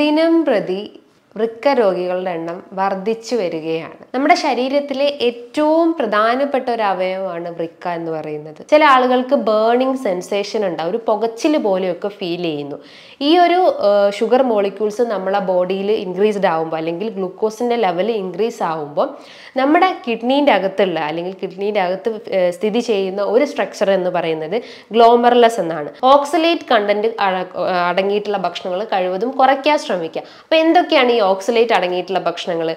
ദിനം പ്രതി വൃക്ക രോഗികളുടെ എണ്ണം വർദ്ധിച്ചു വരികയാണ് നമ്മുടെ ശരീരത്തിലെ ഏറ്റവും പ്രധാനപ്പെട്ട ഒരു അവയവമാണ് വൃക്ക എന്ന് പറയുന്നത് ചില ആളുകൾക്ക് ബേണിംഗ് സെൻസേഷൻ ഉണ്ടാവും ഒരു പുകച്ചിൽ പോലെയൊക്കെ ഫീൽ ചെയ്യുന്നു ഈ ഒരു ഷുഗർ മോളിക്യൂൾസ് നമ്മളെ ബോഡിയിൽ ഇൻക്രീസ്ഡ് ആകുമ്പോൾ അല്ലെങ്കിൽ ഗ്ലൂക്കോസിൻ്റെ ലെവൽ ഇൻക്രീസ് ആകുമ്പോൾ നമ്മുടെ കിഡ്നീൻ്റെ അകത്തുള്ള അല്ലെങ്കിൽ കിഡ്നീൻ്റെ അകത്ത് സ്ഥിതി ചെയ്യുന്ന ഒരു സ്ട്രക്ചർ എന്ന് പറയുന്നത് ഗ്ലോമർലെസ് എന്നാണ് ഓക്സലേറ്റ് കണ്ടന്റ് അടങ്ങിയിട്ടുള്ള ഭക്ഷണങ്ങൾ കഴിവതും കുറയ്ക്കാൻ ശ്രമിക്കുക അപ്പോൾ എന്തൊക്കെയാണ് ഈ ഓക്സലേറ്റ് അടങ്ങിയിട്ടുള്ള ഭക്ഷണങ്ങൾ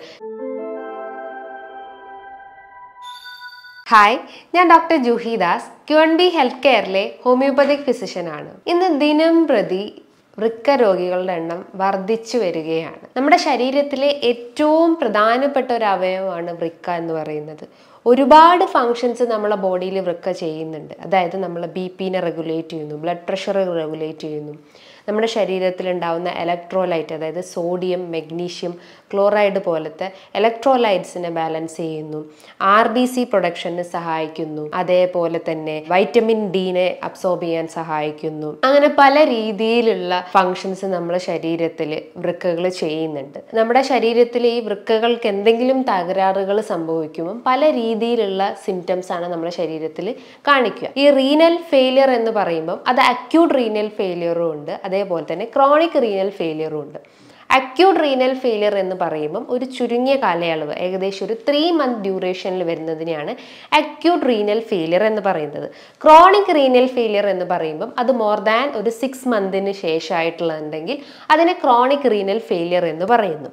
ഹായ് ഞാൻ doctor Juhi Das Q N B health കെയറിലെ ഹോമിയോപ്പതിക് ഫിസിഷ്യനാണ് ഇന്ന് ദിനം പ്രതി വൃക്ക രോഗികളുടെ എണ്ണം വർദ്ധിച്ചു വരികയാണ് നമ്മുടെ ശരീരത്തിലെ ഏറ്റവും പ്രധാനപ്പെട്ട ഒരു അവയവമാണ് വൃക്ക എന്ന് പറയുന്നത് ഒരുപാട് ഫങ്ഷൻസ് നമ്മളെ ബോഡിയിൽ വൃക്ക ചെയ്യുന്നുണ്ട് അതായത് നമ്മളെ ബി പിന്നെ റെഗുലേറ്റ് ചെയ്യുന്നു ബ്ലഡ് പ്രഷർ റെഗുലേറ്റ് ചെയ്യുന്നു നമ്മുടെ ശരീരത്തിലുണ്ടാവുന്ന ഇലക്ട്രോലൈറ്റ് അതായത് സോഡിയം മെഗ്നീഷ്യം ക്ലോറൈഡ് പോലത്തെ ഇലക്ട്രോലൈറ്റ്സിനെ ബാലൻസ് ചെയ്യുന്നു ആർ ബി സി പ്രൊഡക്ഷന് സഹായിക്കുന്നു അതേപോലെ തന്നെ വൈറ്റമിൻ ഡിനെ അബ്സോർബ് ചെയ്യാൻ സഹായിക്കുന്നു അങ്ങനെ പല രീതിയിലുള്ള ഫങ്ഷൻസ് നമ്മുടെ ശരീരത്തിൽ വൃക്കകൾ ചെയ്യുന്നുണ്ട് നമ്മുടെ ശരീരത്തിൽ ഈ വൃക്കകൾക്ക് എന്തെങ്കിലും തകരാറുകൾ സംഭവിക്കുമ്പോൾ പല രീതിയിലുള്ള സിംറ്റംസ് ആണ് നമ്മുടെ ശരീരത്തിൽ കാണിക്കുക ഈ റീനൽ ഫെയിലിയർ എന്ന് പറയുമ്പോൾ അത് അക്യൂട്ട് റീനൽ ഫെയിലിയറും ഉണ്ട് അതേപോലെ തന്നെ ക്രോണിക് റീനൽ ഫെയിലിയറും ഉണ്ട് അക്യൂട്ട് റീനൽ ഫെയിലിയർ എന്ന് പറയുമ്പം ഒരു ചുരുങ്ങിയ കാലയളവ് ഏകദേശം ഒരു ത്രീ മന്ത് ഡ്യൂറേഷനിൽ വരുന്നതിനെയാണ് അക്യൂട്ട് റീനൽ ഫെയിലിയർ എന്ന് പറയുന്നത് ക്രോണിക് റീനൽ ഫെയിലിയർ എന്ന് പറയുമ്പം അത് മോർ ദാൻ ഒരു സിക്സ് മന്തിന് ശേഷമായിട്ടുള്ളതുണ്ടെങ്കിൽ അതിനെ ക്രോണിക് റീനൽ ഫെയിലിയർ എന്ന് പറയുന്നു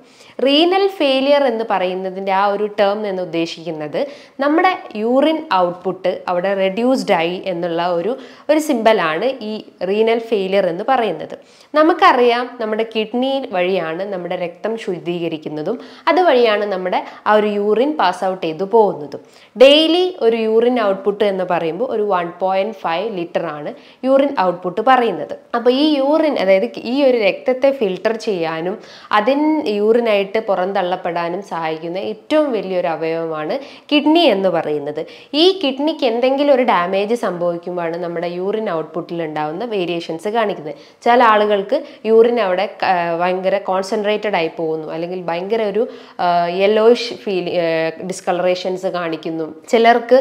റീനൽ ഫെയിലിയർ എന്ന് പറയുന്നതിൻ്റെ ആ ഒരു ടേം എന്ന് ഉദ്ദേശിക്കുന്നത് നമ്മുടെ യൂറിൻ ഔട്ട്പുട്ട് അവിടെ റെഡ്യൂസ്ഡ് ആയി എന്നുള്ള ഒരു ഒരു സിമ്പലാണ് ഈ റീനൽ ഫെയിലിയർ എന്ന് പറയുന്നത് നമുക്കറിയാം നമ്മുടെ കിഡ്നി വഴിയാണ് വഴിയാണ് നമ്മുടെ രക്തം ശുദ്ധീകരിക്കുന്നതും അതുവഴിയാണ് നമ്മുടെ ആ ഒരു യൂറിൻ പാസ് ഔട്ട് ചെയ്തു പോകുന്നതും ഡെയിലി ഒരു യൂറിൻ ഔട്ട്പുട്ട് എന്ന് പറയുമ്പോൾ ഒരു വൺ പോയിൻറ്റ് ഫൈവ് ലിറ്റർ ആണ് യൂറിൻ ഔട്ട്പുട്ട് പറയുന്നത് അപ്പോൾ ഈ യൂറിൻ അതായത് ഈ ഒരു രക്തത്തെ ഫിൽട്ടർ ചെയ്യാനും അതിൻ യൂറിനായിട്ട് പുറന്തള്ളപ്പെടാനും സഹായിക്കുന്ന ഏറ്റവും വലിയൊരു അവയവമാണ് കിഡ്നി എന്ന് പറയുന്നത് ഈ കിഡ്നിക്ക് എന്തെങ്കിലും ഒരു ഡാമേജ് സംഭവിക്കുമ്പോഴാണ് നമ്മുടെ യൂറിൻ ഔട്ട്പുട്ടിൽ ഉണ്ടാകുന്ന വേരിയേഷൻസ് കാണിക്കുന്നത് ചില ആളുകൾക്ക് യൂറിൻ അവിടെ ഭയങ്കര കോൺസെൻട്രേറ്റഡ് ആയി പോകുന്നു അല്ലെങ്കിൽ ഭയങ്കര ഒരു യെല്ലോയിഷ് ഫീൽ ഡിസ്കളറേഷൻസ് കാണിക്കുന്നു ചിലർക്ക്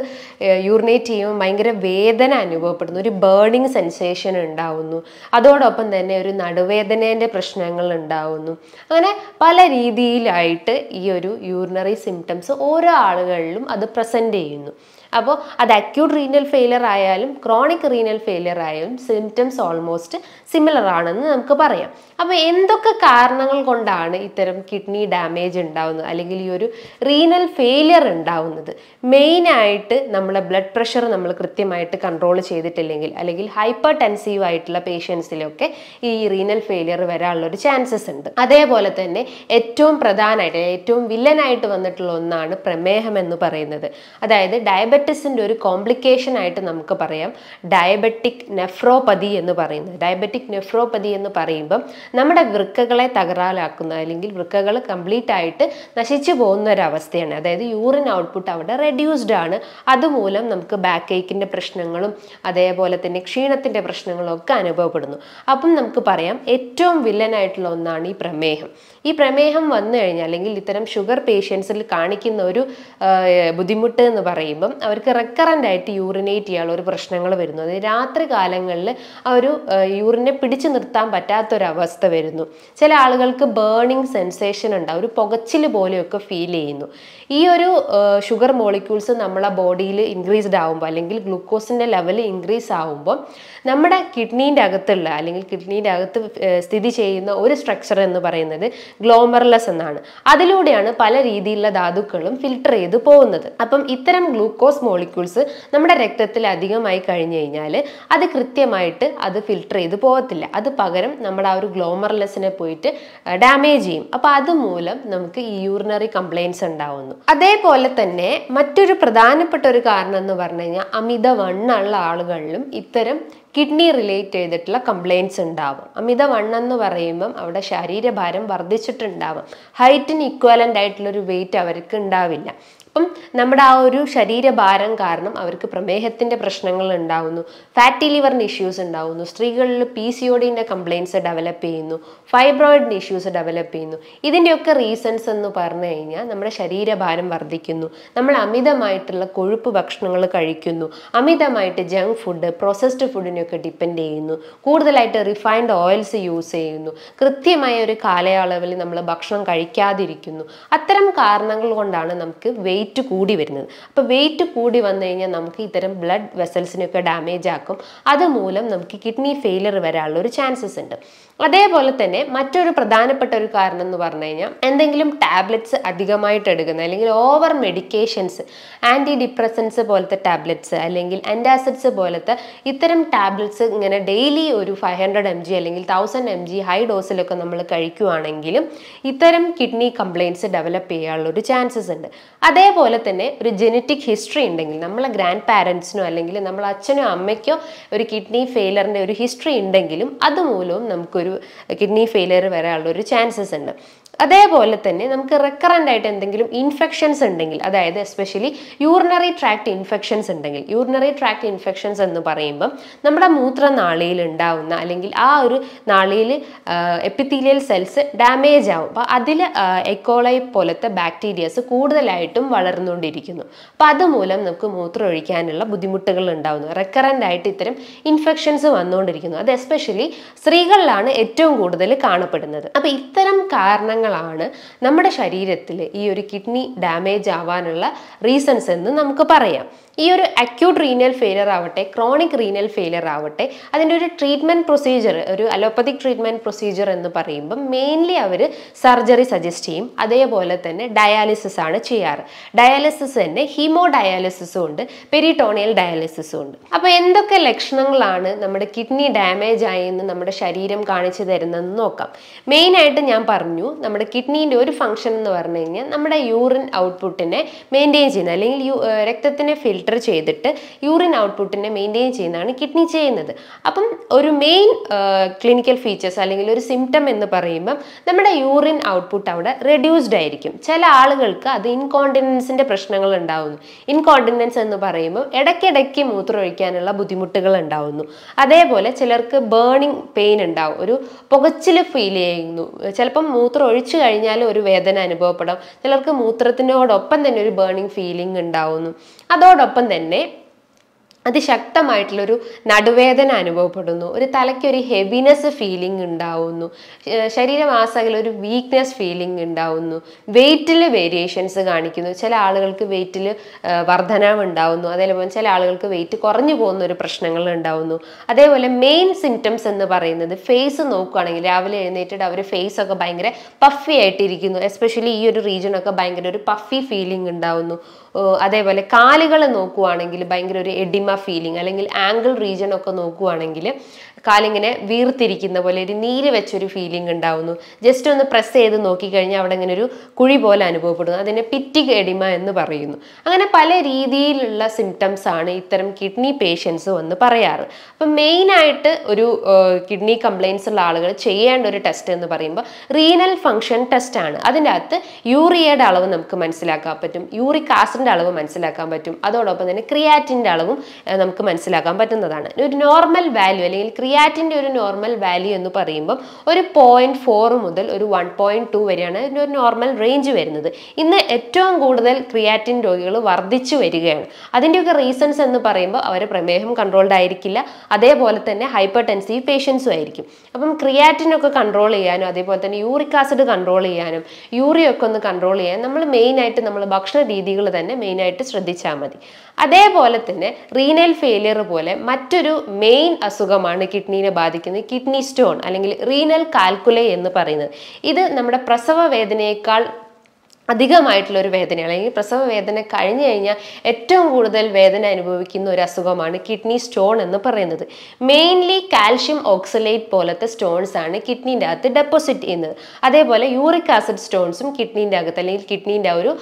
യൂറിനേറ്റ് ചെയ്യുമ്പോൾ ഭയങ്കര വേദന അനുഭവപ്പെടുന്നു ഒരു ബേണിങ് സെൻസേഷൻ ഉണ്ടാവുന്നു അതോടൊപ്പം തന്നെ ഒരു നടുവേദനേൻ്റെ പ്രശ്നങ്ങൾ ഉണ്ടാവുന്നു അങ്ങനെ പല രീതിയിലായിട്ട് ഈ ഒരു യൂറിനറി സിംറ്റംസ് ഓരോ ആളുകളിലും അത് പ്രസൻറ്റ് ചെയ്യുന്നു അപ്പോൾ അത് അക്യൂട്ട് റീനൽ ഫെയിലിയർ ആയാലും ക്രോണിക് റീനൽ ഫെയിലിയർ ആയാലും സിംറ്റംസ് ഓൾമോസ്റ്റ് സിമിലർ ആണെന്ന് നമുക്ക് പറയാം അപ്പോൾ എന്തൊക്കെ കാരണങ്ങൾ കൊണ്ടാണ് ഇത്തരം കിഡ്നി ഡാമേജ് ഉണ്ടാവുന്നത് അല്ലെങ്കിൽ ഈ ഒരു റീനൽ ഫെയിലിയർ ഉണ്ടാവുന്നത് മെയിനായിട്ട് നമ്മുടെ ബ്ലഡ് പ്രഷർ നമ്മൾ കൃത്യമായിട്ട് കൺട്രോൾ ചെയ്തിട്ടില്ലെങ്കിൽ അല്ലെങ്കിൽ ഹൈപ്പർ ടെൻസീവ് ആയിട്ടുള്ള പേഷ്യൻസിലൊക്കെ ഈ റീനൽ ഫെയിലിയർ വരാനുള്ള ഒരു ചാൻസസ് ഉണ്ട് അതേപോലെ തന്നെ ഏറ്റവും പ്രധാനമായിട്ട് ഏറ്റവും വില്ലനായിട്ട് വന്നിട്ടുള്ള ഒന്നാണ് പ്രമേഹം എന്ന് പറയുന്നത് അതായത് ഡയബറ്റിക് ഡയബറ്റിസിൻ്റെ ഒരു കോംപ്ലിക്കേഷൻ ആയിട്ട് നമുക്ക് പറയാം ഡയബറ്റിക് നെഫ്രോപ്പതി എന്ന് പറയുന്നത് ഡയബറ്റിക് നെഫ്രോപ്പതി എന്ന് പറയുമ്പം നമ്മുടെ വൃക്കകളെ തകരാറാക്കുന്ന അല്ലെങ്കിൽ വൃക്കകൾ കംപ്ലീറ്റ് ആയിട്ട് നശിച്ചു പോകുന്ന ഒരു അവസ്ഥയാണ് അതായത് യൂറിൻ ഔട്ട്പുട്ട് അവിടെ റെഡ്യൂസ്ഡ് ആണ് അതുമൂലം നമുക്ക് ബാക്ക് ഏക്കിൻ്റെ പ്രശ്നങ്ങളും അതേപോലെ തന്നെ ക്ഷീണത്തിൻ്റെ പ്രശ്നങ്ങളും ഒക്കെ അനുഭവപ്പെടുന്നു അപ്പം നമുക്ക് പറയാം ഏറ്റവും വില്ലനായിട്ടുള്ള ഒന്നാണ് ഈ പ്രമേഹം ഈ പ്രമേഹം വന്നു കഴിഞ്ഞാൽ അല്ലെങ്കിൽ ഇത്തരം ഷുഗർ പേഷ്യൻസിൽ കാണിക്കുന്ന ഒരു ബുദ്ധിമുട്ട് എന്ന് പറയുമ്പം അവർക്ക് റെക്കറൻ്റ് ആയിട്ട് യൂറിനേറ്റ് ചെയ്യാനുള്ള ഒരു പ്രശ്നങ്ങൾ വരുന്നു അതായത് രാത്രി കാലങ്ങളിൽ ആ ഒരു യൂറിനെ പിടിച്ചു നിർത്താൻ പറ്റാത്തൊരവസ്ഥ വരുന്നു ചില ആളുകൾക്ക് ബേണിംഗ് സെൻസേഷൻ ഉണ്ടാവും ഒരു പുകച്ചിൽ പോലെയൊക്കെ ഫീൽ ചെയ്യുന്നു ഈ ഒരു ഷുഗർ മോളിക്യൂൾസ് നമ്മളെ ബോഡിയിൽ ഇൻക്രീസ്ഡ് ആകുമ്പോൾ അല്ലെങ്കിൽ ഗ്ലൂക്കോസിൻ്റെ ലെവൽ ഇൻക്രീസ് ആകുമ്പോൾ നമ്മുടെ കിഡ്നീൻ്റെ അകത്തുള്ള അല്ലെങ്കിൽ കിഡ്നീൻ്റെ അകത്ത് സ്ഥിതി ചെയ്യുന്ന ഒരു സ്ട്രക്ചർ എന്ന് പറയുന്നത് ഗ്ലോമർലെസ് എന്നാണ് അതിലൂടെയാണ് പല രീതിയിലുള്ള ധാതുക്കളും ഫിൽട്ടർ ചെയ്ത് പോകുന്നത് അപ്പം ഇത്തരം ഗ്ലൂക്കോസ് മോളിക്യൂൾസ് നമ്മുടെ രക്തത്തിൽ അധികമായി കഴിഞ്ഞു കഴിഞ്ഞാൽ അത് കൃത്യമായിട്ട് അത് ഫിൽട്ടർ ചെയ്ത് പോകത്തില്ല അത് പകരം നമ്മുടെ ആ ഒരു ഗ്ലോമർലെസ്സിനെ പോയിട്ട് ഡാമേജ് ചെയ്യും അപ്പോൾ അതുമൂലം നമുക്ക് ഈ യൂറിനറി കംപ്ലയിൻസ് ഉണ്ടാവുന്നു അതേപോലെ തന്നെ മറ്റൊരു പ്രധാനപ്പെട്ട ഒരു കാരണം എന്ന് പറഞ്ഞു കഴിഞ്ഞാൽ അമിത വണ്ണുള്ള ആളുകളിലും ഇത്തരം കിഡ്നി റിലേറ്റ് ചെയ്തിട്ടുള്ള കംപ്ലയിൻസ് ഉണ്ടാവും അമിതവണ്ണം എന്ന് പറയുമ്പം അവിടെ ശരീരഭാരം വർദ്ധിച്ചിട്ടുണ്ടാവും ഹൈറ്റിന് ഇക്വലൻ്റ് ആയിട്ടുള്ളൊരു വെയിറ്റ് അവർക്ക് ഉണ്ടാവില്ല അപ്പം നമ്മുടെ ആ ഒരു ശരീരഭാരം കാരണം അവർക്ക് പ്രമേഹത്തിൻ്റെ പ്രശ്നങ്ങൾ ഉണ്ടാവുന്നു ഫാറ്റി ലിവറിൻ്റെ ഇഷ്യൂസ് ഉണ്ടാവുന്നു സ്ത്രീകളിൽ പി സി ഒ ഡിൻ്റെ കംപ്ലയിൻസ് ഡെവലപ്പ് ചെയ്യുന്നു ഫൈബ്രോയിഡിൻ്റെ ഇഷ്യൂസ് ഡെവലപ്പ് ചെയ്യുന്നു ഇതിൻ്റെയൊക്കെ റീസൺസ് എന്ന് പറഞ്ഞു കഴിഞ്ഞാൽ നമ്മുടെ ശരീരഭാരം വർദ്ധിക്കുന്നു നമ്മൾ അമിതമായിട്ടുള്ള കൊഴുപ്പ് ഭക്ഷണങ്ങൾ കഴിക്കുന്നു അമിതമായിട്ട് ജങ്ക് ഫുഡ് പ്രോസസ്ഡ് ഫുഡിനെയൊക്കെ ഡിപ്പെൻഡ് ചെയ്യുന്നു കൂടുതലായിട്ട് റിഫൈൻഡ് ഓയിൽസ് യൂസ് ചെയ്യുന്നു കൃത്യമായ ഒരു കാലയളവിൽ നമ്മൾ ഭക്ഷണം കഴിക്കാതിരിക്കുന്നു അത്തരം കാരണങ്ങൾ കൊണ്ടാണ് നമുക്ക് വെയിറ്റ് വെയിറ്റ് കൂടി വരുന്നത് അപ്പോൾ വെയിറ്റ് കൂടി വന്നു കഴിഞ്ഞാൽ നമുക്ക് ഇത്തരം ബ്ലഡ് വെസൽസിനൊക്കെ ഡാമേജ് ആക്കും അതുമൂലം നമുക്ക് കിഡ്നി ഫെയിലിയർ വരാനുള്ള ഒരു ചാൻസസ് ഉണ്ട് അതേപോലെ തന്നെ മറ്റൊരു പ്രധാനപ്പെട്ട ഒരു കാരണം എന്ന് പറഞ്ഞു കഴിഞ്ഞാൽ എന്തെങ്കിലും ടാബ്ലറ്റ്സ് അധികമായിട്ട് എടുക്കുന്ന അല്ലെങ്കിൽ ഓവർ മെഡിക്കേഷൻസ് ആൻറ്റി ഡിപ്രസൻസ് പോലത്തെ ടാബ്ലറ്റ്സ് അല്ലെങ്കിൽ ആൻറ്റാസിഡ്സ് പോലത്തെ ഇത്തരം ടാബ്ലറ്റ്സ് ഇങ്ങനെ ഡെയിലി ഒരു ഫൈവ് ഹൺഡ്രഡ് എം ജി അല്ലെങ്കിൽ തൗസൻഡ് എം ജി ഹൈ ഡോസിലൊക്കെ നമ്മൾ കഴിക്കുവാണെങ്കിലും ഇത്തരം കിഡ്നി കംപ്ലയിൻസ് ഡെവലപ്പ് ചെയ്യാനുള്ള ഒരു ചാൻസസ് ഉണ്ട് അതേപോലെ തന്നെ ഒരു ജെനറ്റിക് ഹിസ്റ്ററി ഉണ്ടെങ്കിൽ നമ്മളെ ഗ്രാൻഡ് പാരൻസിനോ അല്ലെങ്കിൽ നമ്മളെ അച്ഛനോ അമ്മയ്ക്കോ ഒരു കിഡ്നി ഫെയിലറിൻ്റെ ഒരു ഹിസ്റ്ററി ഉണ്ടെങ്കിലും അതുമൂലവും നമുക്ക് ഒരു കിഡ്നി ഫെയിലിയർ വരാനുള്ള ഒരു ചാൻസസ് ഉണ്ട് അതേപോലെ തന്നെ നമുക്ക് റെക്കറൻ്റ് ആയിട്ട് എന്തെങ്കിലും ഇൻഫെക്ഷൻസ് ഉണ്ടെങ്കിൽ അതായത് എസ്പെഷ്യലി യൂറിനറി ട്രാക്ട് ഇൻഫെക്ഷൻസ് ഉണ്ടെങ്കിൽ യൂറിനറി ട്രാക്ട് ഇൻഫെക്ഷൻസ് എന്ന് പറയുമ്പം നമ്മുടെ മൂത്രനാളിയിൽ ഉണ്ടാവുന്ന അല്ലെങ്കിൽ ആ ഒരു നാളിയിൽ എപ്പിത്തീലിയൽ സെൽസ് ഡാമേജ് ആവും അപ്പോൾ അതിൽ എക്കോളൈ e. പോലത്തെ ബാക്ടീരിയസ് കൂടുതലായിട്ടും വളർന്നുകൊണ്ടിരിക്കുന്നു അപ്പോൾ അതുമൂലം നമുക്ക് മൂത്രം ഒഴിക്കാനുള്ള ബുദ്ധിമുട്ടുകൾ ഉണ്ടാവുന്നു റെക്കറൻ്റ് ആയിട്ട് ഇത്തരം ഇൻഫെക്ഷൻസ് വന്നുകൊണ്ടിരിക്കുന്നു അത് എസ്പെഷ്യലി സ്ത്രീകളിലാണ് ഏറ്റവും കൂടുതൽ കാണപ്പെടുന്നത് അപ്പോൾ ഇത്തരം കാരണങ്ങൾ കാരണങ്ങളാണ് നമ്മുടെ ശരീരത്തിൽ ഈ ഒരു കിഡ്നി ഡാമേജ് ആവാനുള്ള റീസൺസ് എന്ന് നമുക്ക് പറയാം ഈ ഒരു അക്യൂട്ട് റീനൽ ഫെയിലിയർ ആവട്ടെ ക്രോണിക് റീനൽ ഫെയിലിയർ ആവട്ടെ അതിൻ്റെ ഒരു ട്രീറ്റ്മെൻറ്റ് പ്രൊസീജിയർ ഒരു അലോപ്പതിക് ട്രീറ്റ്മെൻറ്റ് പ്രൊസീജിയർ എന്ന് പറയുമ്പം മെയിൻലി അവർ സർജറി സജസ്റ്റ് ചെയ്യും അതേപോലെ തന്നെ ഡയാലിസിസ് ആണ് ചെയ്യാറ് ഡയാലിസിസ് തന്നെ ഹീമോ ഡയാലിസിസും ഉണ്ട് പെരിടോണിയൽ ഡയാലിസിസും ഉണ്ട് അപ്പോൾ എന്തൊക്കെ ലക്ഷണങ്ങളാണ് നമ്മുടെ കിഡ്നി ഡാമേജ് ആയെന്ന് നമ്മുടെ ശരീരം കാണിച്ചു തരുന്നതെന്ന് നോക്കാം മെയിനായിട്ട് ഞാൻ പറഞ്ഞു നമ്മുടെ കിഡ്നീൻ്റെ ഒരു ഫംഗ്ഷൻ എന്ന് പറഞ്ഞു കഴിഞ്ഞാൽ നമ്മുടെ യൂറിൻ ഔട്ട്പുട്ടിനെ മെയിൻറ്റെയിൻ ചെയ്യുന്ന അല്ലെങ്കിൽ രക്തത്തിനെ ഫിൽറ്റർ ഫിൽട്ടർ ചെയ്തിട്ട് യൂറിൻ ഔട്ട്പുട്ടിനെ മെയിൻറ്റെയിൻ ചെയ്യുന്നതാണ് കിഡ്നി ചെയ്യുന്നത് അപ്പം ഒരു മെയിൻ ക്ലിനിക്കൽ ഫീച്ചേഴ്സ് അല്ലെങ്കിൽ ഒരു സിംറ്റം എന്ന് പറയുമ്പം നമ്മുടെ യൂറിൻ ഔട്ട്പുട്ട് അവിടെ റെഡ്യൂസ്ഡ് ആയിരിക്കും ചില ആളുകൾക്ക് അത് ഇൻകോണ്ടിനൻസിൻ്റെ പ്രശ്നങ്ങൾ ഉണ്ടാവുന്നു ഇൻകോണ്ടിനൻസ് എന്ന് പറയുമ്പോൾ ഇടയ്ക്കിടയ്ക്ക് മൂത്രമൊഴിക്കാനുള്ള ബുദ്ധിമുട്ടുകൾ ഉണ്ടാവുന്നു അതേപോലെ ചിലർക്ക് ബേണിംഗ് പെയിൻ ഉണ്ടാവും ഒരു പുകച്ചിൽ ഫീൽ ചെയ്യുന്നു ചിലപ്പം മൂത്രം ഒഴിച്ചു കഴിഞ്ഞാൽ ഒരു വേദന അനുഭവപ്പെടാം ചിലർക്ക് മൂത്രത്തിനോടൊപ്പം തന്നെ ഒരു ബേണിംഗ് ഫീലിംഗ് ഉണ്ടാവുന്നു അതോടൊപ്പം തന്നെ അതിശക്തമായിട്ടുള്ളൊരു നടുവേദന അനുഭവപ്പെടുന്നു ഒരു തലയ്ക്കൊരു ഒരു ഹെവിനെസ് ഫീലിംഗ് ഉണ്ടാവുന്നു ശരീരമാസകൽ ഒരു വീക്ക്നെസ് ഫീലിംഗ് ഉണ്ടാവുന്നു വെയിറ്റിൽ വേരിയേഷൻസ് കാണിക്കുന്നു ചില ആളുകൾക്ക് വെയിറ്റിൽ വർധനവ് ഉണ്ടാവുന്നു അതേപോലെ ചില ആളുകൾക്ക് വെയിറ്റ് കുറഞ്ഞു പോകുന്ന ഒരു പ്രശ്നങ്ങൾ ഉണ്ടാവുന്നു അതേപോലെ മെയിൻ സിംറ്റംസ് എന്ന് പറയുന്നത് ഫേസ് നോക്കുകയാണെങ്കിൽ രാവിലെ എഴുന്നേറ്റിട്ട് അവർ ഫേസ് ഒക്കെ ഭയങ്കര പഫി ആയിട്ടിരിക്കുന്നു എസ്പെഷ്യലി ഈ ഒരു റീജിയനൊക്കെ ഭയങ്കര ഒരു പഫി ഫീലിംഗ് ഉണ്ടാവുന്നു അതേപോലെ കാലുകൾ നോക്കുകയാണെങ്കിൽ ഭയങ്കര ഒരു എഡിമ ഫീലിംഗ് അല്ലെങ്കിൽ ആംഗിൾ റീജിയൻ ഒക്കെ നോക്കുകയാണെങ്കിൽ കാലിങ്ങനെ വീർത്തിരിക്കുന്ന പോലെ ഒരു നീര് വെച്ചൊരു ഫീലിംഗ് ഉണ്ടാവുന്നു ജസ്റ്റ് ഒന്ന് പ്രസ് ചെയ്ത് നോക്കിക്കഴിഞ്ഞാൽ അവിടെ ഇങ്ങനെ ഒരു കുഴി പോലെ അനുഭവപ്പെടുന്നു അതിനെ പിറ്റിക് എഡിമ എന്ന് പറയുന്നു അങ്ങനെ പല രീതിയിലുള്ള സിംറ്റംസ് ആണ് ഇത്തരം കിഡ്നി പേഷ്യൻസ് വന്ന് പറയാറ് അപ്പം മെയിനായിട്ട് ഒരു കിഡ്നി കംപ്ലയിൻസ് ഉള്ള ആളുകൾ ചെയ്യേണ്ട ഒരു ടെസ്റ്റ് എന്ന് പറയുമ്പോൾ റീനൽ ഫങ്ഷൻ ടെസ്റ്റ് ആണ് അതിൻ്റെ അകത്ത് യൂറിയയുടെ അളവ് നമുക്ക് മനസ്സിലാക്കാൻ പറ്റും യൂറിക് ആസിഡിൻ്റെ അളവ് മനസ്സിലാക്കാൻ പറ്റും അതോടൊപ്പം തന്നെ ക്രിയാറ്റിൻ്റെ അളവും നമുക്ക് മനസ്സിലാക്കാൻ പറ്റുന്നതാണ് ഒരു നോർമൽ വാല്യൂ അല്ലെങ്കിൽ ക്രിയ ഇലിയാറ്റിൻ്റെ ഒരു നോർമൽ വാല്യൂ എന്ന് പറയുമ്പം ഒരു പോയിൻറ്റ് ഫോർ മുതൽ ഒരു വൺ പോയിൻറ്റ് ടു വരെയാണ് ഇതിൻ്റെ ഒരു നോർമൽ റേഞ്ച് വരുന്നത് ഇന്ന് ഏറ്റവും കൂടുതൽ ക്രിയാറ്റിൻ രോഗികൾ വർദ്ധിച്ചു വരികയാണ് അതിൻ്റെയൊക്കെ റീസൺസ് എന്ന് പറയുമ്പോൾ അവർ പ്രമേഹം കൺട്രോൾഡ് ആയിരിക്കില്ല അതേപോലെ തന്നെ ഹൈപ്പർ ടെൻസീവ് പേഷ്യൻസും ആയിരിക്കും അപ്പം ക്രിയാറ്റിനൊക്കെ കൺട്രോൾ ചെയ്യാനും അതേപോലെ തന്നെ യൂറിക് ആസിഡ് കൺട്രോൾ ചെയ്യാനും യൂറിയൊക്കെ ഒന്ന് കൺട്രോൾ ചെയ്യാൻ നമ്മൾ മെയിനായിട്ട് നമ്മൾ ഭക്ഷണ രീതികൾ തന്നെ മെയിനായിട്ട് ശ്രദ്ധിച്ചാൽ മതി അതേപോലെ തന്നെ റീനൽ ഫെയിലിയർ പോലെ മറ്റൊരു മെയിൻ അസുഖമാണ് കിഡ്നി കിഡ്നീനെ ബാധിക്കുന്ന കിഡ്നി സ്റ്റോൺ അല്ലെങ്കിൽ റീനൽ കാൽക്കുലേ എന്ന് പറയുന്നത് ഇത് നമ്മുടെ പ്രസവ വേദനയേക്കാൾ അധികമായിട്ടുള്ള ഒരു വേദന അല്ലെങ്കിൽ പ്രസവ വേദന കഴിഞ്ഞു കഴിഞ്ഞാൽ ഏറ്റവും കൂടുതൽ വേദന അനുഭവിക്കുന്ന ഒരു അസുഖമാണ് കിഡ്നി സ്റ്റോൺ എന്ന് പറയുന്നത് മെയിൻലി കാൽഷ്യം ഓക്സലേറ്റ് പോലത്തെ സ്റ്റോൺസ് ആണ് കിഡ്നീൻ്റെ അകത്ത് ഡെപ്പോസിറ്റ് ചെയ്യുന്നത് അതേപോലെ യൂറിക് ആസിഡ് സ്റ്റോൺസും കിഡ്നീൻ്റെ അകത്ത് അല്ലെങ്കിൽ കിഡ്നീൻ്റെ ഒരു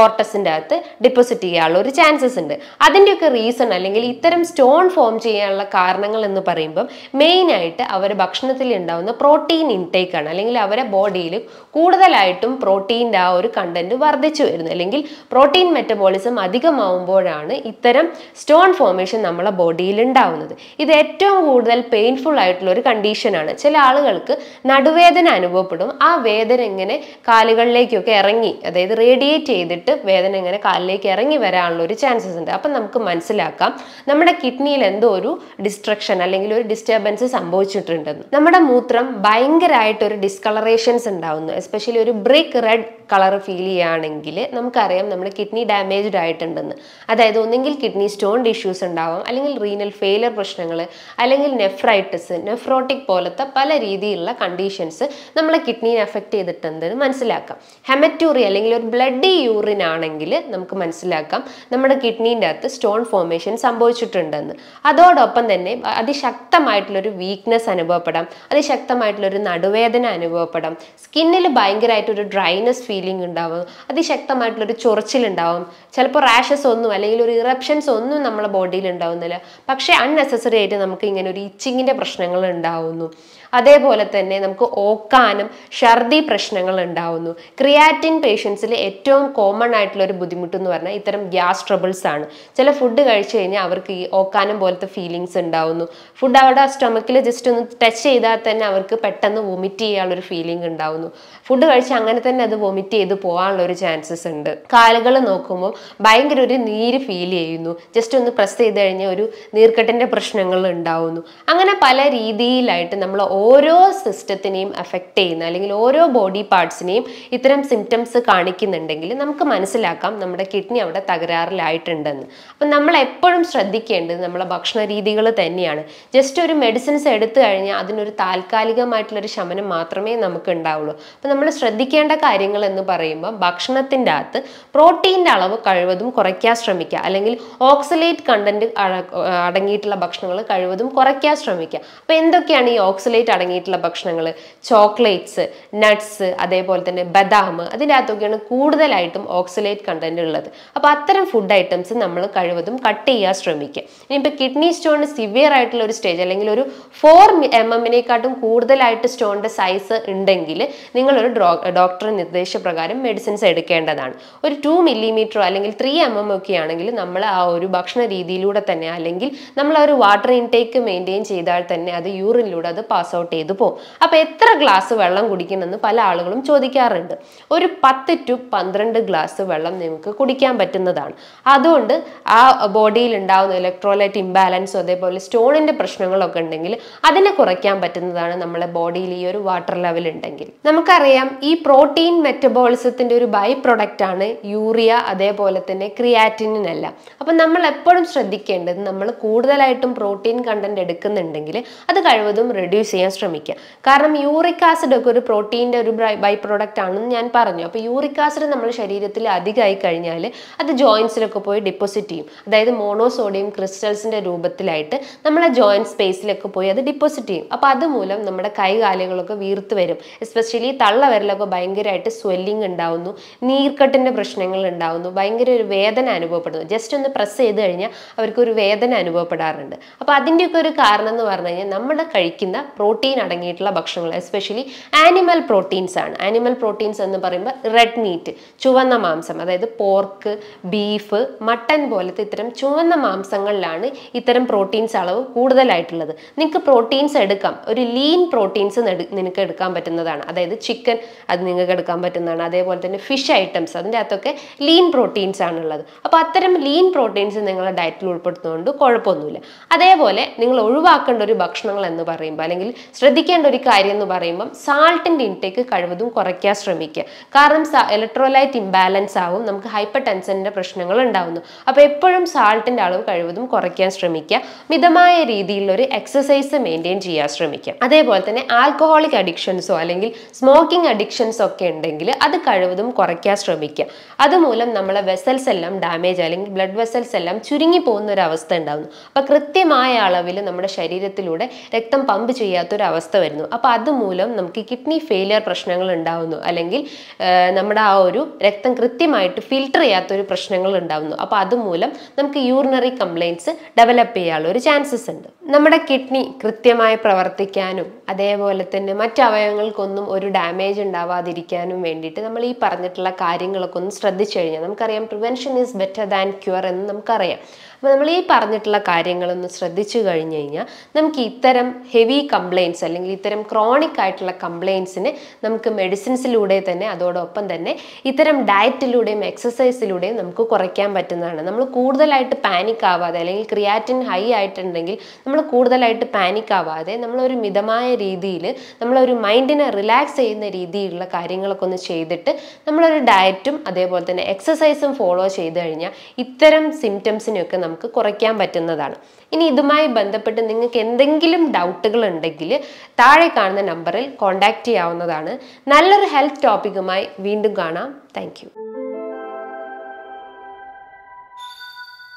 കോർട്ടസിൻ്റെ അകത്ത് ഡെപ്പോസിറ്റ് ചെയ്യാനുള്ള ഒരു ചാൻസസ് ഉണ്ട് അതിൻ്റെയൊക്കെ റീസൺ അല്ലെങ്കിൽ ഇത്തരം സ്റ്റോൺ ഫോം ചെയ്യാനുള്ള കാരണങ്ങൾ എന്ന് പറയുമ്പം മെയിനായിട്ട് അവരുടെ ഭക്ഷണത്തിൽ ഉണ്ടാകുന്ന പ്രോട്ടീൻ ഇൻടേക്കാണ് അല്ലെങ്കിൽ അവരുടെ ബോഡിയിൽ കൂടുതലായിട്ടും പ്രോട്ടീൻ്റെ ആ ഒരു കണ്ടന്റ് വർദ്ധിച്ചു വരുന്നു അല്ലെങ്കിൽ പ്രോട്ടീൻ മെറ്റബോളിസം അധികമാവുമ്പോഴാണ് ഇത്തരം സ്റ്റോൺ ഫോർമേഷൻ നമ്മളെ ബോഡിയിൽ ഉണ്ടാവുന്നത് ഇത് ഏറ്റവും കൂടുതൽ പെയിൻഫുൾ ആയിട്ടുള്ള ഒരു കണ്ടീഷനാണ് ചില ആളുകൾക്ക് നടുവേദന അനുഭവപ്പെടും ആ വേദന ഇങ്ങനെ കാലുകളിലേക്കൊക്കെ ഇറങ്ങി അതായത് റേഡിയേറ്റ് ചെയ്തിട്ട് വേദന ഇങ്ങനെ കാലിലേക്ക് ഇറങ്ങി വരാനുള്ള ഒരു ചാൻസസ് ഉണ്ട് അപ്പം നമുക്ക് മനസ്സിലാക്കാം നമ്മുടെ കിഡ്നിയിൽ എന്തോ ഒരു ഡിസ്ട്രക്ഷൻ അല്ലെങ്കിൽ ഒരു ഡിസ്റ്റർബൻസ് സംഭവിച്ചിട്ടുണ്ടെന്ന് നമ്മുടെ മൂത്രം ഭയങ്കരമായിട്ട് ഒരു ഡിസ്കളറേഷൻസ് ഉണ്ടാവുന്നു എസ്പെഷ്യലി ഒരു ബ്രേക്ക് റെഡ് കളർ ഫീൽ ചെയ്യുകയാണെങ്കിൽ നമുക്കറിയാം നമ്മൾ കിഡ്നി ഡാമേജ്ഡ് ആയിട്ടുണ്ടെന്ന് അതായത് ഒന്നെങ്കിൽ കിഡ്നി സ്റ്റോൺ ഇഷ്യൂസ് ഉണ്ടാവാം അല്ലെങ്കിൽ റീനൽ ഫെയിലർ പ്രശ്നങ്ങൾ അല്ലെങ്കിൽ നെഫ്രൈറ്റിസ് നെഫ്രോട്ടിക് പോലത്തെ പല രീതിയിലുള്ള കണ്ടീഷൻസ് നമ്മളെ കിഡ്നിയെ എഫക്റ്റ് ചെയ്തിട്ടുണ്ടെന്ന് മനസ്സിലാക്കാം ഹെമറ്റൂറി അല്ലെങ്കിൽ ഒരു ബ്ലഡി യൂറിൻ ആണെങ്കിൽ നമുക്ക് മനസ്സിലാക്കാം നമ്മുടെ കിഡ്നീൻ്റെ അകത്ത് സ്റ്റോൺ ഫോർമേഷൻ സംഭവിച്ചിട്ടുണ്ടെന്ന് അതോടൊപ്പം തന്നെ അതിശക്തമായിട്ടുള്ളൊരു വീക്ക്നെസ് അനുഭവപ്പെടാം അതിശക്തമായിട്ടുള്ളൊരു നടുവേദന അനുഭവപ്പെടാം സ്കിന്നിൽ ഭയങ്കരമായിട്ടൊരു ഡ്രൈനെസ് ഫീലിംഗ് ഉണ്ടാവും ഉണ്ടാവും അതിശക്തമായിട്ടുള്ളൊരു ചൊറിച്ചിലുണ്ടാവും ചിലപ്പോൾ റാഷസ് ഒന്നും അല്ലെങ്കിൽ ഒരു ഇറപ്ഷൻസ് ഒന്നും നമ്മുടെ ബോഡിയിൽ ഉണ്ടാവുന്നില്ല പക്ഷേ അൺനെസസറി ആയിട്ട് നമുക്ക് ഇങ്ങനെ ഒരു ഇച്ചിങ്ങിൻ്റെ പ്രശ്നങ്ങൾ ഉണ്ടാവുന്നു അതേപോലെ തന്നെ നമുക്ക് ഓക്കാനും ഛർദി പ്രശ്നങ്ങൾ ഉണ്ടാവുന്നു ക്രിയാറ്റിൻ പേഷ്യൻസിൽ ഏറ്റവും കോമൺ ആയിട്ടുള്ള ഒരു ബുദ്ധിമുട്ട് എന്ന് പറഞ്ഞാൽ ഇത്തരം ഗ്യാസ് ട്രബിൾസ് ആണ് ചില ഫുഡ് കഴിച്ചു കഴിഞ്ഞാൽ അവർക്ക് ഈ ഓക്കാനം പോലത്തെ ഫീലിങ്സ് ഉണ്ടാവുന്നു ഫുഡ് അവിടെ സ്റ്റൊമക്കിൽ ജസ്റ്റ് ഒന്ന് ടച്ച് ചെയ്താൽ തന്നെ അവർക്ക് പെട്ടെന്ന് വൊമിറ്റ് ഒരു ഫീലിംഗ് ഉണ്ടാവുന്നു ഫുഡ് കഴിച്ച് അങ്ങനെ തന്നെ അത് വൊമിറ്റ് ചെയ്ത് പോകാനുള്ള ഒരു ചാൻസസ് ഉണ്ട് കാലുകൾ നോക്കുമ്പോൾ ഭയങ്കര ഒരു നീര് ഫീൽ ചെയ്യുന്നു ജസ്റ്റ് ഒന്ന് പ്രസ് ചെയ്ത് കഴിഞ്ഞാൽ ഒരു നീർക്കെട്ടിൻ്റെ പ്രശ്നങ്ങൾ ഉണ്ടാവുന്നു അങ്ങനെ പല രീതിയിലായിട്ട് നമ്മൾ ഓരോ സിസ്റ്റത്തിനെയും എഫക്റ്റ് ചെയ്യുന്ന അല്ലെങ്കിൽ ഓരോ ബോഡി പാർട്സിനെയും ഇത്തരം സിംറ്റംസ് കാണിക്കുന്നുണ്ടെങ്കിൽ നമുക്ക് മനസ്സിലാക്കാം നമ്മുടെ കിഡ്നി അവിടെ തകരാറിലായിട്ടുണ്ടെന്ന് അപ്പം നമ്മൾ എപ്പോഴും ശ്രദ്ധിക്കേണ്ടത് നമ്മളെ ഭക്ഷണ രീതികൾ തന്നെയാണ് ജസ്റ്റ് ഒരു മെഡിസിൻസ് എടുത്തു കഴിഞ്ഞാൽ അതിനൊരു താൽക്കാലികമായിട്ടുള്ളൊരു ശമനം മാത്രമേ നമുക്ക് ഉണ്ടാവുള്ളൂ അപ്പം നമ്മൾ ശ്രദ്ധിക്കേണ്ട കാര്യങ്ങൾ എന്ന് പറയുമ്പോൾ ഭക്ഷണത്തിൻ്റെ അകത്ത് പ്രോട്ടീൻ്റെ അളവ് കഴിവതും കുറയ്ക്കാൻ ശ്രമിക്കുക അല്ലെങ്കിൽ ഓക്സലേറ്റ് കണ്ടൻറ്റ് അടങ്ങിയിട്ടുള്ള ഭക്ഷണങ്ങൾ കഴിവതും കുറയ്ക്കാൻ ശ്രമിക്കുക അപ്പോൾ എന്തൊക്കെയാണ് ഈ ഓക്സലേറ്റ് അടങ്ങിയിട്ടുള്ള ഭക്ഷണങ്ങൾ ചോക്ലേറ്റ്സ് നട്ട്സ് അതേപോലെ തന്നെ ബദാം അതിനകത്തൊക്കെയാണ് കൂടുതലായിട്ടും ഓക്സലേറ്റ് കണ്ടന്റ് ഉള്ളത് അപ്പോൾ അത്തരം ഫുഡ് ഐറ്റംസ് നമ്മൾ കഴിവതും കട്ട് ചെയ്യാൻ ശ്രമിക്കുക ഇനിയിപ്പോൾ കിഡ്നി സ്റ്റോൺ സിവിയർ ആയിട്ടുള്ള ഒരു സ്റ്റേജ് അല്ലെങ്കിൽ ഒരു ഫോർ എം എമ്മിനെക്കാട്ടും കൂടുതലായിട്ട് സ്റ്റോണിൻ്റെ സൈസ് ഉണ്ടെങ്കിൽ നിങ്ങളൊരു ഡോക്ടർ നിർദ്ദേശപ്രകാരം മെഡിസിൻസ് എടുക്കേണ്ടതാണ് ഒരു ടു മില്ലിമീറ്ററോ അല്ലെങ്കിൽ ത്രീ എം എം ഒക്കെ ആണെങ്കിൽ നമ്മൾ ആ ഒരു ഭക്ഷണ രീതിയിലൂടെ തന്നെ അല്ലെങ്കിൽ നമ്മൾ ആ ഒരു വാട്ടർ ഇൻടേക്ക് മെയിൻറ്റെയിൻ ചെയ്താൽ തന്നെ അത് യൂറിനിലൂടെ അത് പാസ് ഔട്ട് ഔട്ട് ചെയ്തു പോകും അപ്പോൾ എത്ര ഗ്ലാസ് വെള്ളം കുടിക്കണമെന്ന് പല ആളുകളും ചോദിക്കാറുണ്ട് ഒരു പത്ത് ടു പന്ത്രണ്ട് ഗ്ലാസ് വെള്ളം നിങ്ങൾക്ക് കുടിക്കാൻ പറ്റുന്നതാണ് അതുകൊണ്ട് ആ ബോഡിയിൽ ഉണ്ടാകുന്ന ഇലക്ട്രോലൈറ്റ് ഇംബാലൻസ് അതേപോലെ സ്റ്റോണിന്റെ പ്രശ്നങ്ങളൊക്കെ ഉണ്ടെങ്കിൽ അതിനെ കുറയ്ക്കാൻ പറ്റുന്നതാണ് നമ്മുടെ ബോഡിയിൽ ഈ ഒരു വാട്ടർ ലെവൽ ഉണ്ടെങ്കിൽ നമുക്കറിയാം ഈ പ്രോട്ടീൻ മെറ്റബോളിസത്തിന്റെ ഒരു ബൈ ആണ് യൂറിയ അതേപോലെ തന്നെ ക്രിയാറ്റിനല്ല അപ്പൊ നമ്മൾ എപ്പോഴും ശ്രദ്ധിക്കേണ്ടത് നമ്മൾ കൂടുതലായിട്ടും പ്രോട്ടീൻ കണ്ടന്റ് എടുക്കുന്നുണ്ടെങ്കിൽ അത് കഴിവതും റെഡ്യൂസ് ചെയ്യാൻ ചെയ്യാൻ ശ്രമിക്കുക കാരണം യൂറിക് ആസിഡ് ഒക്കെ ഒരു പ്രോട്ടീൻ്റെ ഒരു ബൈ പ്രോഡക്റ്റ് ആണെന്ന് ഞാൻ പറഞ്ഞു അപ്പോൾ യൂറിക് ആസിഡ് നമ്മൾ ശരീരത്തിൽ അധികമായി കഴിഞ്ഞാൽ അത് ജോയിൻസിലൊക്കെ പോയി ഡിപ്പോസിറ്റ് ചെയ്യും അതായത് മോണോസോഡിയം ക്രിസ്റ്റൽസിൻ്റെ രൂപത്തിലായിട്ട് നമ്മളെ ജോയിൻറ്റ് സ്പേസിലൊക്കെ പോയി അത് ഡിപ്പോസിറ്റ് ചെയ്യും അപ്പോൾ അതുമൂലം നമ്മുടെ കൈകാലുകളൊക്കെ വീർത്ത് വരും എസ്പെഷ്യലി തള്ളവരലൊക്കെ ഭയങ്കരമായിട്ട് സ്വെല്ലിങ് ഉണ്ടാവുന്നു നീർക്കട്ടിൻ്റെ പ്രശ്നങ്ങൾ ഉണ്ടാവുന്നു ഭയങ്കര ഒരു വേദന അനുഭവപ്പെടുന്നു ജസ്റ്റ് ഒന്ന് പ്രസ് ചെയ്ത് കഴിഞ്ഞാൽ അവർക്കൊരു വേദന അനുഭവപ്പെടാറുണ്ട് അപ്പോൾ അതിൻ്റെയൊക്കെ ഒരു കാരണം എന്ന് പറഞ്ഞു കഴിഞ്ഞാൽ നമ്മൾ കഴിക്കുന്ന പ്രോ പ്രോട്ടീൻ അടങ്ങിയിട്ടുള്ള ഭക്ഷണങ്ങൾ എസ്പെഷ്യലി ആനിമൽ പ്രോട്ടീൻസ് ആണ് ആനിമൽ പ്രോട്ടീൻസ് എന്ന് പറയുമ്പോൾ റെഡ് മീറ്റ് ചുവന്ന മാംസം അതായത് പോർക്ക് ബീഫ് മട്ടൻ പോലത്തെ ഇത്തരം ചുവന്ന മാംസങ്ങളിലാണ് ഇത്തരം പ്രോട്ടീൻസ് അളവ് കൂടുതലായിട്ടുള്ളത് നിങ്ങൾക്ക് പ്രോട്ടീൻസ് എടുക്കാം ഒരു ലീൻ പ്രോട്ടീൻസ് നിനക്ക് എടുക്കാൻ പറ്റുന്നതാണ് അതായത് ചിക്കൻ അത് നിങ്ങൾക്ക് എടുക്കാൻ പറ്റുന്നതാണ് അതേപോലെ തന്നെ ഫിഷ് ഐറ്റംസ് അതിൻ്റെ അകത്തൊക്കെ ലീൻ പ്രോട്ടീൻസ് ആണുള്ളത് അപ്പോൾ അത്തരം ലീൻ പ്രോട്ടീൻസ് നിങ്ങളുടെ ഡയറ്റിൽ ഉൾപ്പെടുത്തുന്നതുകൊണ്ട് കുഴപ്പമൊന്നുമില്ല അതേപോലെ നിങ്ങൾ ഒഴിവാക്കേണ്ട ഒരു ഭക്ഷണങ്ങൾ എന്ന് പറയുമ്പോൾ അല്ലെങ്കിൽ ശ്രദ്ധിക്കേണ്ട ഒരു കാര്യം എന്ന് പറയുമ്പം സാൾട്ടിൻ്റെ ഇൻടേക്ക് കഴിവതും കുറയ്ക്കാൻ ശ്രമിക്കുക കാരണം ഇലക്ട്രോലൈറ്റ് ഇംബാലൻസ് ആവും നമുക്ക് ഹൈപ്പർ ടെൻഷൻ്റെ പ്രശ്നങ്ങൾ ഉണ്ടാവുന്നു അപ്പോൾ എപ്പോഴും സാൾട്ടിൻ്റെ അളവ് കഴിവതും കുറയ്ക്കാൻ ശ്രമിക്കുക മിതമായ രീതിയിലുള്ളൊരു എക്സസൈസ് മെയിൻറ്റെയിൻ ചെയ്യാൻ ശ്രമിക്കുക അതേപോലെ തന്നെ ആൽക്കഹോളിക് അഡിക്ഷൻസോ അല്ലെങ്കിൽ സ്മോക്കിംഗ് അഡിക്ഷൻസോ ഒക്കെ ഉണ്ടെങ്കിൽ അത് കഴിവതും കുറയ്ക്കാൻ ശ്രമിക്കുക അതുമൂലം നമ്മളെ വെസൽസ് എല്ലാം ഡാമേജ് അല്ലെങ്കിൽ ബ്ലഡ് വെസൽസ് എല്ലാം ചുരുങ്ങി പോകുന്ന ഒരു അവസ്ഥ ഉണ്ടാകുന്നു അപ്പോൾ കൃത്യമായ അളവിൽ നമ്മുടെ ശരീരത്തിലൂടെ രക്തം പമ്പ് ചെയ്യാത്ത പറ്റാത്തൊരവസ്ഥ വരുന്നു അപ്പോൾ അതുമൂലം നമുക്ക് കിഡ്നി ഫെയിലിയർ പ്രശ്നങ്ങൾ ഉണ്ടാവുന്നു അല്ലെങ്കിൽ നമ്മുടെ ആ ഒരു രക്തം കൃത്യമായിട്ട് ഫിൽട്ടർ ചെയ്യാത്തൊരു പ്രശ്നങ്ങൾ ഉണ്ടാവുന്നു അപ്പോൾ അതുമൂലം നമുക്ക് യൂറിനറി കംപ്ലയിൻസ് ഡെവലപ്പ് ചെയ്യാനുള്ള ഒരു ചാൻസസ് ഉണ്ട് നമ്മുടെ കിഡ്നി കൃത്യമായി പ്രവർത്തിക്കാനും അതേപോലെ തന്നെ മറ്റ് അവയവങ്ങൾക്കൊന്നും ഒരു ഡാമേജ് ഉണ്ടാവാതിരിക്കാനും വേണ്ടിയിട്ട് നമ്മൾ ഈ പറഞ്ഞിട്ടുള്ള കാര്യങ്ങളൊക്കെ ഒന്ന് ശ്രദ്ധിച്ചു കഴിഞ്ഞാൽ നമുക്കറിയാം prevention is better than cure എന്ന് നമുക്കറിയാം അപ്പോൾ നമ്മൾ ഈ പറഞ്ഞിട്ടുള്ള കാര്യങ്ങളൊന്ന് ശ്രദ്ധിച്ചു കഴിഞ്ഞു കഴിഞ്ഞാൽ നമുക്ക് ഇത്തരം ഹെവി കംപ്ലയിൻസ് അല്ലെങ്കിൽ ഇത്തരം ക്രോണിക് ആയിട്ടുള്ള കംപ്ലയിൻസിന് നമുക്ക് മെഡിസിൻസിലൂടെ തന്നെ അതോടൊപ്പം തന്നെ ഇത്തരം ഡയറ്റിലൂടെയും എക്സസൈസിലൂടെയും നമുക്ക് കുറയ്ക്കാൻ പറ്റുന്നതാണ് നമ്മൾ കൂടുതലായിട്ട് പാനിക് ആവാതെ അല്ലെങ്കിൽ ക്രിയാറ്റിൻ ഹൈ ആയിട്ടുണ്ടെങ്കിൽ നമ്മൾ കൂടുതലായിട്ട് പാനിക് ആവാതെ നമ്മളൊരു മിതമായ രീതിയിൽ നമ്മളൊരു മൈൻഡിനെ റിലാക്സ് ചെയ്യുന്ന രീതിയിലുള്ള കാര്യങ്ങളൊക്കെ ഒന്ന് ചെയ്തിട്ട് നമ്മളൊരു ഡയറ്റും അതേപോലെ തന്നെ എക്സസൈസും ഫോളോ ചെയ്ത് കഴിഞ്ഞാൽ ഇത്തരം സിംറ്റംസിനെയൊക്കെ നമ്മൾ നമുക്ക് കുറയ്ക്കാൻ പറ്റുന്നതാണ് ഇനി ഇതുമായി ബന്ധപ്പെട്ട് നിങ്ങൾക്ക് എന്തെങ്കിലും ഡൗട്ടുകൾ ഉണ്ടെങ്കിൽ താഴെ കാണുന്ന നമ്പറിൽ കോൺടാക്റ്റ് ചെയ്യാവുന്നതാണ് നല്ലൊരു ഹെൽത്ത് ടോപ്പിക്കുമായി വീണ്ടും കാണാം താങ്ക്